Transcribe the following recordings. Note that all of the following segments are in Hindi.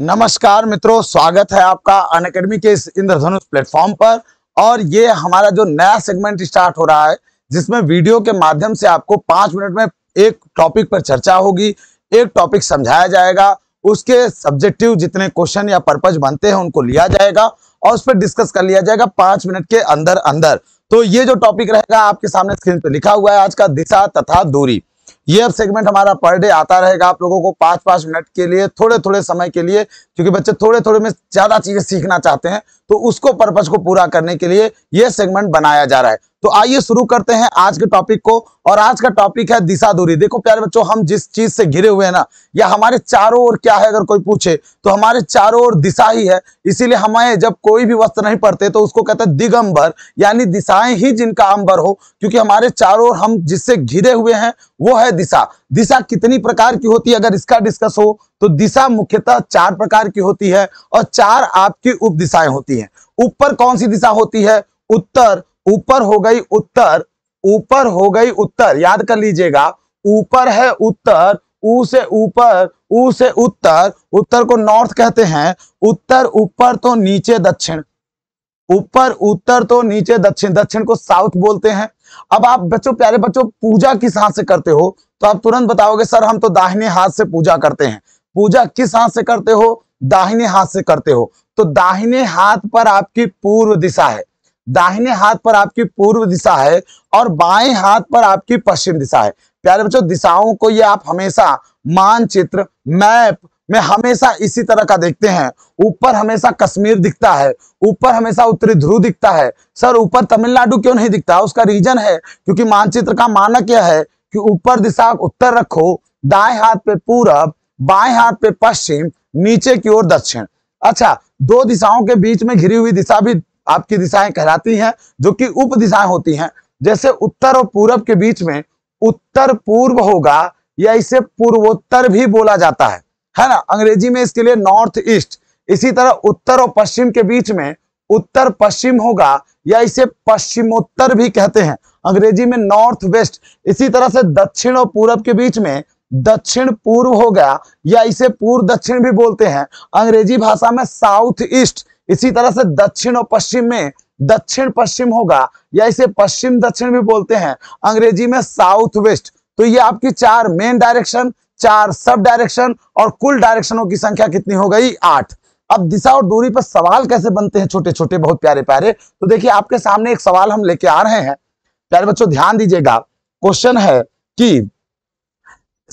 नमस्कार मित्रों स्वागत है आपका अन अकेडमी के इस इंद्रधनुष प्लेटफॉर्म पर और ये हमारा जो नया सेगमेंट स्टार्ट हो रहा है जिसमें वीडियो के माध्यम से आपको पांच मिनट में एक टॉपिक पर चर्चा होगी एक टॉपिक समझाया जाएगा उसके सब्जेक्टिव जितने क्वेश्चन या पर्पज बनते हैं उनको लिया जाएगा और उस पर डिस्कस कर लिया जाएगा पांच मिनट के अंदर अंदर तो ये जो टॉपिक रहेगा आपके सामने स्क्रीन पर लिखा हुआ है आज का दिशा तथा दूरी ये अब सेगमेंट हमारा पर डे आता रहेगा आप लोगों को पांच पांच मिनट के लिए थोड़े थोड़े समय के लिए क्योंकि बच्चे थोड़े थोड़े में ज़्यादा चीज़ें सीखना चाहते हैं तो उसको पर्पज़ को पूरा करने के लिए यह सेगमेंट बनाया जा रहा है तो आइए शुरू करते हैं आज के टॉपिक को और आज का टॉपिक है दिशा दूरी देखो प्यारे बच्चों हम जिस चीज से घिरे हुए हैं ना या हमारे चारों ओर क्या है अगर कोई पूछे तो हमारे चारों ओर दिशा ही है इसीलिए हमें जब कोई भी वस्त्र नहीं पढ़ते तो उसको कहते हैं दिगंबर यानी दिशाएं ही जिनका अंबर हो क्योंकि हमारे चारों ओर हम जिससे घिरे हुए हैं वो है दिशा दिशा कितनी प्रकार की होती है अगर इसका डिस्कस हो तो दिशा मुख्यतः चार प्रकार की होती है और चार आपकी उप होती है ऊपर कौन सी दिशा होती है उत्तर ऊपर हो गई उत्तर ऊपर हो गई उत्तर याद कर लीजिएगा ऊपर है उत्तर ऊ से ऊपर ऊ से उत्तर उत्तर को नॉर्थ कहते हैं उत्तर ऊपर तो नीचे दक्षिण ऊपर उत्तर तो नीचे दक्षिण दक्षिण को साउथ बोलते हैं अब आप बच्चों प्यारे बच्चों पूजा किस हाथ से करते हो तो आप तुरंत बताओगे सर हम तो दाहिने हाथ से पूजा करते हैं पूजा किस हाथ से करते हो दाहिने हाथ से करते हो तो दाहिने हाथ पर आपकी पूर्व दिशा है दाहिने हाथ पर आपकी पूर्व दिशा है और बाएं हाथ पर आपकी पश्चिम दिशा है प्यारे बच्चों दिशाओं को ये आप हमेशा मानचित्र मैप में हमेशा इसी तरह का देखते हैं ऊपर हमेशा कश्मीर दिखता है ऊपर हमेशा उत्तरी ध्रुव दिखता है सर ऊपर तमिलनाडु क्यों नहीं दिखता उसका रीजन है क्योंकि मानचित्र का मानक यह है कि ऊपर दिशा उत्तर रखो दाएं हाथ पे पूरब बाएं हाथ पे पश्चिम नीचे की ओर दक्षिण अच्छा दो दिशाओं के बीच में घिरी हुई दिशा भी आपकी दिशाएं कहलाती हैं जो कि उप दिशाएं होती हैं जैसे उत्तर और पूरब के बीच में उत्तर पूर्व होगा या इसे पूर्वोत्तर भी बोला जाता है है ना अंग्रेजी में इसके लिए नॉर्थ ईस्ट इसी तरह उत्तर और पश्चिम के बीच में उत्तर पश्चिम होगा या इसे पश्चिमोत्तर भी कहते हैं अंग्रेजी में नॉर्थ वेस्ट इसी तरह से दक्षिण और पूरब के बीच में दक्षिण पूर्व हो गया या इसे पूर्व दक्षिण भी बोलते हैं अंग्रेजी भाषा में साउथ ईस्ट इसी तरह से दक्षिण और पश्चिम में दक्षिण पश्चिम होगा या इसे पश्चिम दक्षिण भी बोलते हैं अंग्रेजी में साउथ वेस्ट तो ये आपकी चार मेन डायरेक्शन चार सब डायरेक्शन और कुल डायरेक्शनों की संख्या कितनी हो गई आठ अब दिशा और दूरी पर सवाल कैसे बनते हैं छोटे छोटे बहुत प्यारे प्यारे तो देखिए आपके सामने एक सवाल हम लेके आ रहे हैं प्यारे बच्चों ध्यान दीजिएगा क्वेश्चन है कि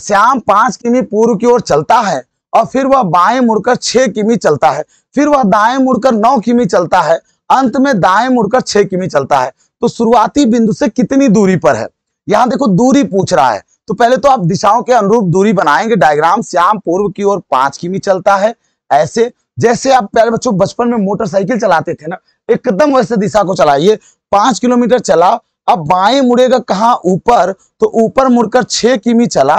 श्याम पांच किमी पूर्व की ओर चलता है और फिर वह बाएं मुड़कर छह किमी चलता है फिर वह दाएं मुड़कर नौ किमी चलता है अंत में दाएं मुड़कर छह किमी चलता है तो शुरुआती बिंदु से कितनी दूरी पर है यहां देखो दूरी पूछ रहा है तो पहले तो आप दिशाओं के अनुरूप दूरी बनाएंगे डायग्राम श्याम पूर्व की ओर पांच किमी चलता है ऐसे जैसे आप प्यारे बच्चों बचपन में मोटरसाइकिल चलाते थे ना एकदम वैसे दिशा को चलाइए पांच किलोमीटर चला अब बाएं मुड़ेगा कहा ऊपर तो ऊपर मुड़कर छह किमी चला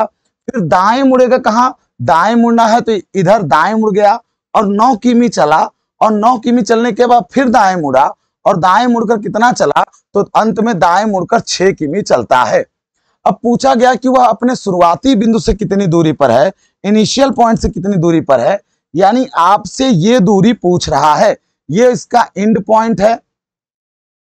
फिर दाएं मुड़ेगा कहा दाएं मुड़ना है तो इधर दाएं मुड़ गया और 9 किमी चला और 9 किमी चलने के बाद फिर दाएं मुड़ा और दाएं मुड़कर कितना चला तो अंत में दाएं मुड़कर 6 किमी चलता है अब पूछा गया कि वह अपने शुरुआती बिंदु से कितनी दूरी पर है इनिशियल पॉइंट से कितनी दूरी पर है यानी आपसे ये दूरी पूछ रहा है ये इसका एंड पॉइंट है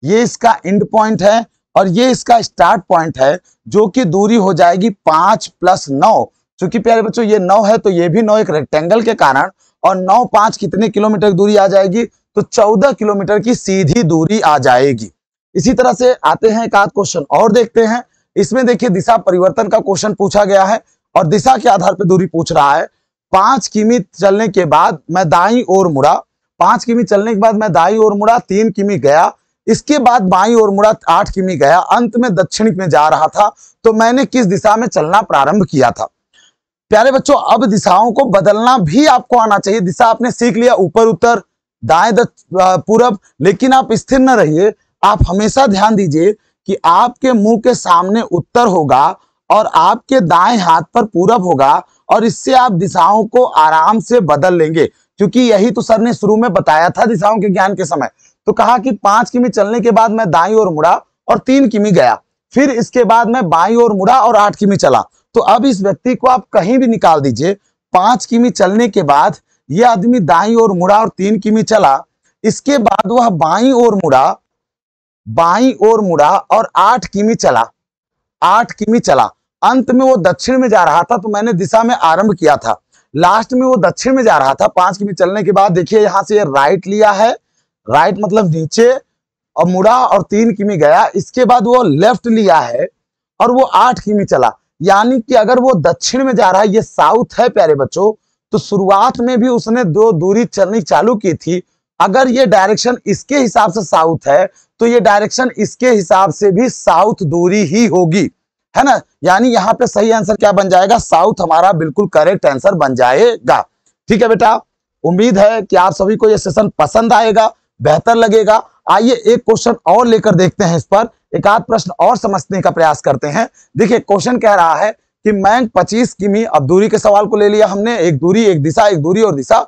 ये इसका एंड पॉइंट है और ये इसका स्टार्ट पॉइंट है जो कि दूरी हो जाएगी पांच प्लस नौ चूंकि प्यारे बच्चों ये नौ है तो ये भी नौ एक रेक्टेंगल के कारण और नौ पांच कितने किलोमीटर दूरी आ जाएगी तो चौदह किलोमीटर की सीधी दूरी आ जाएगी इसी तरह से आते हैं एक आध क्वेश्चन और देखते हैं इसमें देखिए दिशा परिवर्तन का क्वेश्चन पूछा गया है और दिशा के आधार पर दूरी पूछ रहा है पांच किमी चलने के बाद मैं दाई ओर मुड़ा पांच किमी चलने के बाद मैं दाई ओर मुड़ा तीन किमी गया इसके बाद बाई और मुड़ा आठ किमी गया अंत में दक्षिण में जा रहा था तो मैंने किस दिशा में चलना प्रारंभ किया था प्यारे बच्चों अब दिशाओं को बदलना भी आपको आना चाहिए दिशा आपने सीख लिया ऊपर उत्तर दाएं पूरब लेकिन आप स्थिर न रहिए आप हमेशा ध्यान दीजिए कि आपके मुंह के सामने उत्तर होगा और आपके दाएं हाथ पर पूरब होगा और इससे आप दिशाओं को आराम से बदल लेंगे क्योंकि यही तो सर ने शुरू में बताया था दिशाओं के ज्ञान के समय तो कहा कि पांच किमी चलने के बाद मैं दाई और मुड़ा और तीन किमी गया फिर इसके बाद मैं बाई और मुड़ा और आठ किमी चला तो अब इस व्यक्ति को आप कहीं भी निकाल दीजिए पांच किमी चलने के बाद यह आदमी दाई ओर मुड़ा और तीन किमी चला इसके बाद वह बाई ओर मुड़ा बाई ओर मुड़ा और आठ किमी चला आठ किमी चला अंत में वो दक्षिण में जा रहा था तो मैंने दिशा में आरंभ किया था लास्ट में वो दक्षिण में जा रहा था पांच किमी चलने के बाद देखिए यहां से ये राइट लिया है राइट मतलब नीचे और मुड़ा और तीन किमी गया इसके बाद वो लेफ्ट लिया है और वो आठ किमी चला यानी कि अगर वो दक्षिण में जा रहा है ये साउथ है प्यारे बच्चों तो शुरुआत में भी उसने दो दूरी चलनी चालू की थी अगर ये डायरेक्शन इसके हिसाब से साउथ है तो ये डायरेक्शन इसके हिसाब से भी साउथ दूरी ही होगी है ना यानी यहाँ पे सही आंसर क्या बन जाएगा साउथ हमारा बिल्कुल करेक्ट आंसर बन जाएगा ठीक है बेटा उम्मीद है कि आप सभी को यह सेशन पसंद आएगा बेहतर लगेगा आइए एक क्वेश्चन और लेकर देखते हैं इस पर एक आध प्रश्न और समझने का प्रयास करते हैं देखिए क्वेश्चन कह रहा है कि मैंग 25 किमी अब दूरी के सवाल को ले लिया हमने एक दूरी एक दिशा एक दूरी और दिशा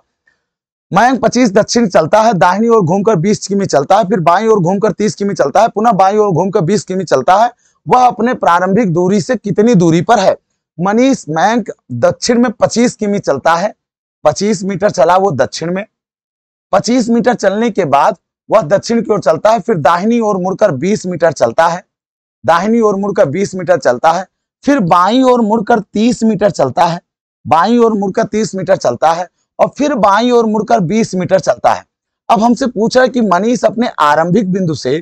मैंग 25 दक्षिण चलता है दाहिनी ओर घूमकर 20 किमी चलता है फिर बाई ओर घूमकर 30 किमी चलता है पुनः बाई ओर घूमकर 20 किमी चलता है वह अपने प्रारंभिक दूरी से कितनी दूरी पर है मनीष मैंक दक्षिण में पच्चीस किमी चलता है पच्चीस मीटर चला वो दक्षिण में पच्चीस मीटर चलने के बाद वह दक्षिण की ओर चलता है फिर दाहिनी ओर मुड़कर 20 मीटर चलता है दाहिनी ओर मुड़कर 20 मीटर चलता है फिर बाई ओर मुड़कर 30 मीटर चलता है बाई ओर मुड़कर 30 मीटर चलता है और फिर बाई ओर मुड़कर 20 मीटर चलता है अब हमसे पूछ रहा है कि मनीष अपने आरंभिक बिंदु से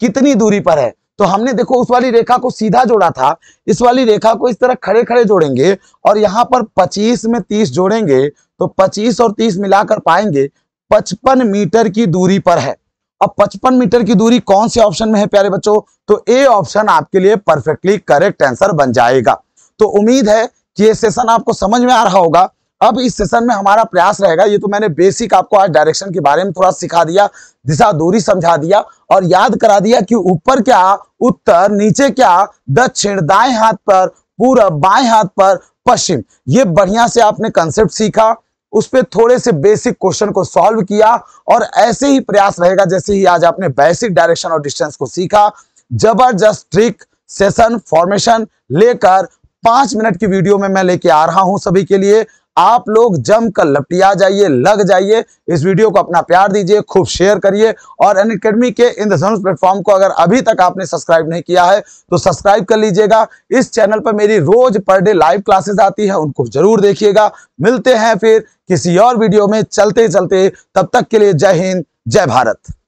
कितनी दूरी पर है तो हमने देखो उस वाली रेखा को सीधा जोड़ा था इस वाली रेखा को इस तरह खड़े खड़े जोड़ेंगे और यहाँ पर पच्चीस में तीस जोड़ेंगे तो पच्चीस और तीस मिलाकर पाएंगे पचपन मीटर की दूरी पर है अब 55 मीटर की दूरी कौन से ऑप्शन में है प्यारे बच्चों तो ए ऑप्शन आपके लिए परफेक्टली करेक्ट आंसर बन जाएगा तो उम्मीद है कि ये सेशन आपको समझ में आ रहा होगा अब इस सेशन में हमारा प्रयास रहेगा ये तो मैंने बेसिक आपको आज डायरेक्शन के बारे में थोड़ा सिखा दिया दिशा दूरी समझा दिया और याद करा दिया कि ऊपर क्या उत्तर नीचे क्या दक्षिण दाएं हाथ पर पूरा बाएं हाथ पर पश्चिम ये बढ़िया से आपने कंसेप्ट सीखा उस पर थोड़े से बेसिक क्वेश्चन को सॉल्व किया और ऐसे ही प्रयास रहेगा जैसे ही आज आपने बेसिक डायरेक्शन और डिस्टेंस को सीखा जबरदस्त ट्रिक सेशन फॉर्मेशन लेकर पांच मिनट की वीडियो में मैं लेके आ रहा हूं सभी के लिए आप लोग जमकर लपटिया जाइए लग जाइए इस वीडियो को अपना प्यार दीजिए खूब शेयर करिए और अन अकेडमी के इंद्रधनुष प्लेटफॉर्म को अगर अभी तक आपने सब्सक्राइब नहीं किया है तो सब्सक्राइब कर लीजिएगा इस चैनल पर मेरी रोज पर डे लाइव क्लासेस आती है उनको जरूर देखिएगा मिलते हैं फिर किसी और वीडियो में चलते चलते तब तक के लिए जय हिंद जय भारत